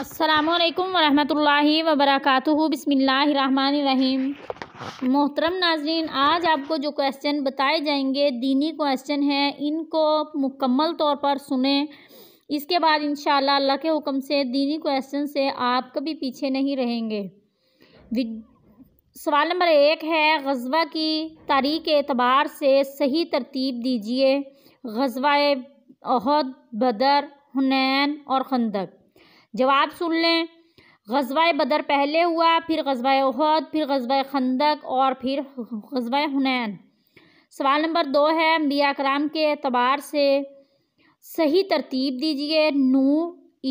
असलकम वालेकुम वबरक़ व मोहतरम नाजरीन आज आपको जो क्वेश्चन बताए जाएंगे दीनी क्वेश्चन हैं इनको मुकम्मल तौर पर सुने इसके बाद इन अल्लाह के हुक्म से दीनी क्वेश्चन से आप कभी पीछे नहीं रहेंगे सवाल नंबर एक है गजबा की तारीख अतबार से सही तरतीब दीजिए गजबाए अहद बदर हुनैन और खंदक जवाब सुन लें गजवा बदर पहले हुआ फिर गजवा उहद फिर गजवा खंदक और फिर गजवा हुनैन सवाल नंबर दो है अम्बिया कराम के अतबार से सही तरतीब दीजिए नू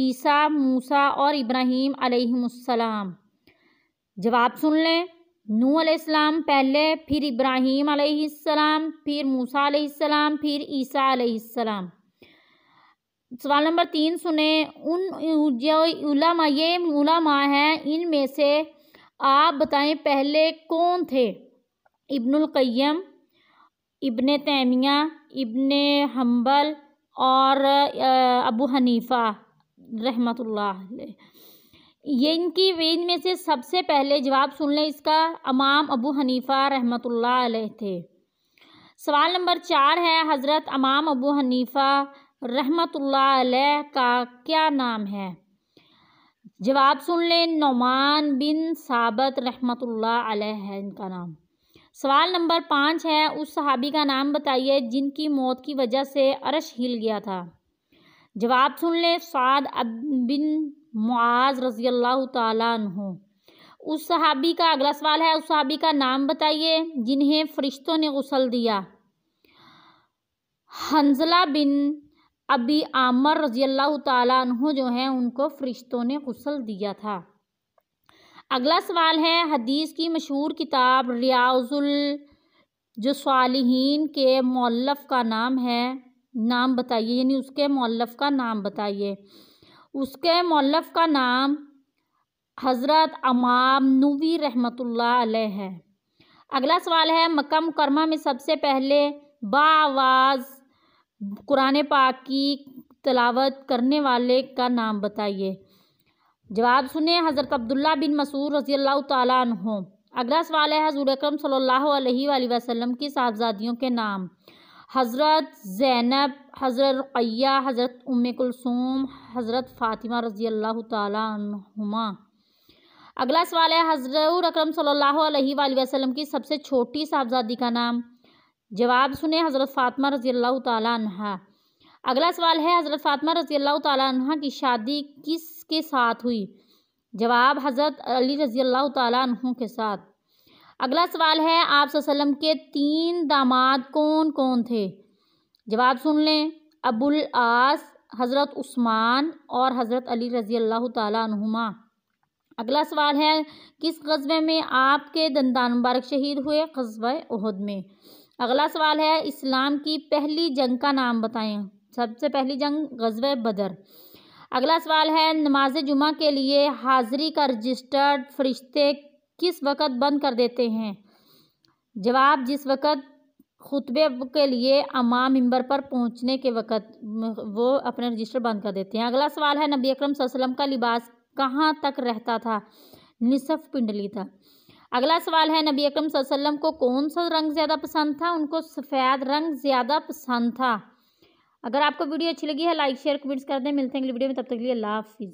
ईसा मूसा और इब्राहीम अलैहिस्सलाम जवाब सुन लें नू अलैहिस्सलाम पहले फिर इब्राहीम अलैहिस्सलाम फिर मूसा अलैहिस्सलाम फिर ईसा अलैहिस्सलाम सवाल नंबर तीन सुने उन जो माँ ये माँ हैं इन में से आप बताएं पहले कौन थे Ibnul Qayyim Ibn Taymiyyah Ibn Hanbal और अबू हनीफ़ा रहमतुल्लाह ये इनकी वेज में से सबसे पहले जवाब सुन लें इसका अमाम अबू हनीफ़ा रहमतुल्लाह थे सवाल नंबर चार है हज़रत अमाम अबू हनीफ़ा रहमतुल्लाह का क्या नाम है जवाब सुन लें नौमान बिन साबत रहमतुल्लाह है इनका नाम सवाल नंबर पाँच है उस सहाबी का नाम बताइए जिनकी मौत की वजह से अरश हिल गया था जवाब सुन लें साद अब बिन मुआज रजी अल्लाह तु उस सहाबी का अगला सवाल है उस सहाबी का नाम बताइए जिन्हें फरिश्तों ने गसल दिया हंजला बिन अभी आमर रजी अल्लाह तु जो हैं उनको फ़रिश्तों ने गसल दिया था अगला सवाल है हदीस की मशहूर किताब रियाजुल जो सालहीन के मौलफ का नाम है नाम बताइए यानी उसके मौलफ का नाम बताइए उसके मौलफ का नाम हज़रत अमाम नूवी रहमतुल्लाह अलैह है अगला सवाल है मक्का मुकरमा में सबसे पहले बावाज़ कुरान पाक की तलावत करने वाले का नाम बताइए जवाब सुने हज़रत अब्दुल्ला बिन मसूर रज़ी अल्लाह तहों अगला सवाल है हजूर अक्रम वसल्लम की साहबजादियों के नाम हज़रत ज़ैनब हज़रत रुक़ैया हज़रत उम कुलसूम हज़रत फ़ातिमा रज़ी अल्लाह तुमा अगला सवाल है हजूर अक्रम वसलम की सबसे छोटी साहबजादी का नाम जवाब सुने हज़रत फ़ातिमा रज़ी अल्लाह तहा अगला सवाल है हज़रत फ़ातिमा रज़ी अल्लाह तह की शादी किस के साथ हुई जवाब हज़रत अली रज़ी अल्लाह तहु के साथ अगला सवाल है आप के तीन दामाद कौन कौन थे जवाब सुन लें अबुल आस हज़रत उस्मान और हज़रत अली रज़ी अल्लाह तुमा अगला सवाल है किस कस्बे में आपके दंदान मुबारक शहीद हुए कस्बे उहद में अगला सवाल है इस्लाम की पहली जंग का नाम बताएं सबसे पहली जंग गजब बदर अगला सवाल है नमाज जुमा के लिए हाज़िरी का रजिस्टर्ड फरिश्ते किस वक़्त बंद कर देते हैं जवाब जिस वक़्त खुतबे के लिए अमाम मंबर पर पहुंचने के वक़्त वो अपना रजिस्टर बंद कर देते हैं अगला सवाल है नबी अकरम वसल्लम का लिबास कहाँ तक रहता था निसफ पिंडली था अगला सवाल है नबी अकरम वसल्लम को कौन सा रंग ज़्यादा पसंद था उनको सफ़ेद रंग ज़्यादा पसंद था अगर आपको वीडियो अच्छी लगी है लाइक शेयर कमेंट्स कर दें मिलते हैं अगली वीडियो में तब तक के लिए अल्लाह हाफिज़